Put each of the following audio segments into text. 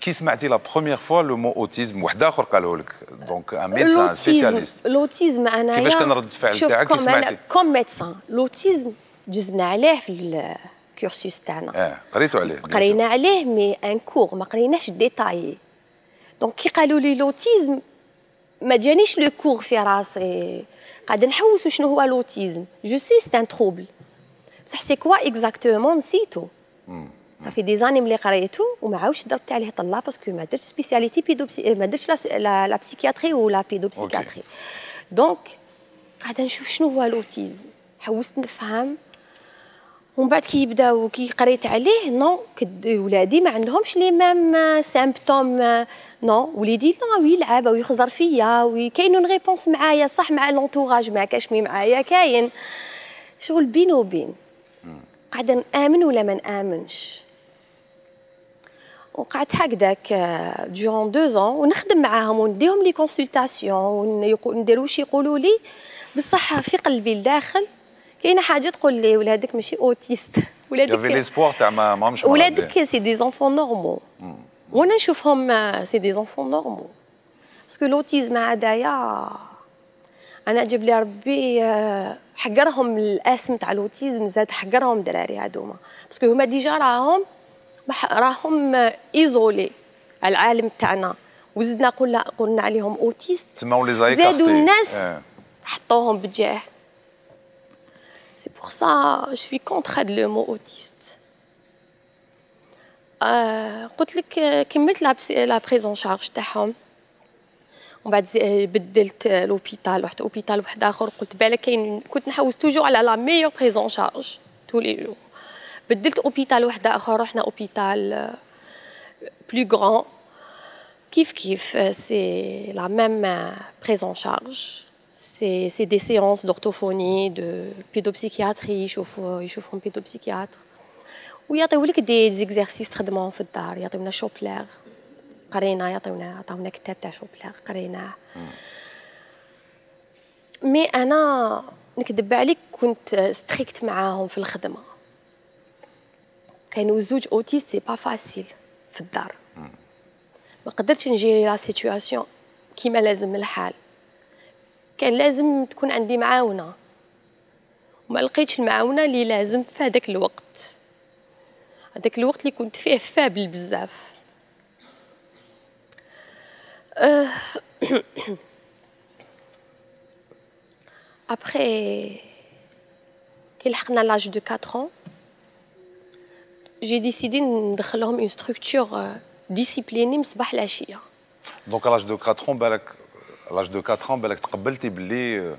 كي سمعتي لا بروميير فوا لو مو اوتيزم واحد اخر قاله لك دونك ان ميدسان سبيسياليست الاوتيزم انايا كيفاش كان رد الفعل تاعك كي سمعتي كوم ميدسان الاوتيزم جزنا عليه في الكورسوس تاعنا اه قريتو عليه قرينا عليه مي ان كور ما قريناش ديتاي دونك كي قالوا لي لوتيزم ما جانيش لو كور في راسي قاعد نحوس شنو هو الاوتيزم جو سي سي ان تروبل بصح سي كوا اكزاكتومون نسيتو صافي دي زاني ملي قريتو وما عاودش ضربت عليه طلا باسكو ما درتش سبيسياليتي بيدو ما درتش لا, لا بسيكياتري ولا بيدو بسيكياتري دونك قاعده نشوف شنو هو الاوتيزم حوست نفهم ومن بعد كي يبداو كي قريت عليه نو ولادي ما عندهمش لي ميم سامبتوم نو وليدي لا يلعب ويخزر فيا وكاين اون ريبونس معايا صح مع لونتوراج ما كاشمي معايا كاين شغل بين وبين قاعده نامن ولا ما نامنش وقعدت هكذاك دوران دو زون ونخدم معاهم ونديهم لي كونسلتاسيون ونديروا واش يقولوا لي بصح في قلبي الداخل كاينه حاجه تقول لي ولادك ماشي اوتيست ولادك في ليسبوار تاع ما ماهمش ولادك سي دي زونفون نورمو وانا نشوفهم آه، سي دي زونفون نورمو باسكو لوتيزم هذايا انا جاب لي ربي آه، حقرهم الاسم تاع لوتيزم زاد حقرهم دراري هذوما باسكو هما ديجا راهم راهم ايزولي العالم تاعنا وزدنا قلنا قلنا عليهم اوتيست زادوا الناس اه. حطوهم بجاه سي بور سا جو في كونتر هاد لو مو اوتيست آه قلت لك كملت لا لا بريزون شارج تاعهم ومن بعد آه، بدلت لوبيتال رحت اوبيتال واحد اخر قلت بالك كاين كنت نحوس توجور على لا ميور بريزون شارج تولي جور بدلت اوبيتال وحده اخر رحنا اوبيتال بلو غران كيف كيف سي لا ميم بريز شارج سي سي دي سيونس دورتوفوني دو بيدوبسيكياتري يشوفوا يشوفهم بيدوبسيكياتر ويعطيولك دي زيكزارسيس تخدمهم في الدار يعطيونا شوبلير قرينا يعطيونا عطاونا كتاب تاع شوبلير قريناه مي انا نكذب عليك كنت ستريكت معاهم في الخدمه كانوا زوج اوتيست سي با فاسيل في الدار ما قدرتش نجيري لا سيتوياسيون كيما لازم الحال كان لازم تكون عندي معاونه وما لقيتش المعاونه اللي لازم في هذاك الوقت هذاك الوقت اللي كنت فيه فابل بزاف ابخي كي لحقنا لاج دو 4 ans جي ديسيدي ندخل لهم اون ستركتور ديسيبليني من الصباح للعشيه دونك لاج دو 4 بالك لاج دو 4 بالك تقبلتي باللي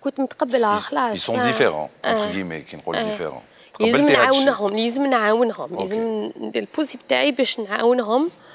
كنت متقبلها خلاص يسون ديفيرون انتر غيمي كي نقول ديفيرون لازم نعاونهم لازم نعاونهم لازم ندير البوزيب تاعي باش نعاونهم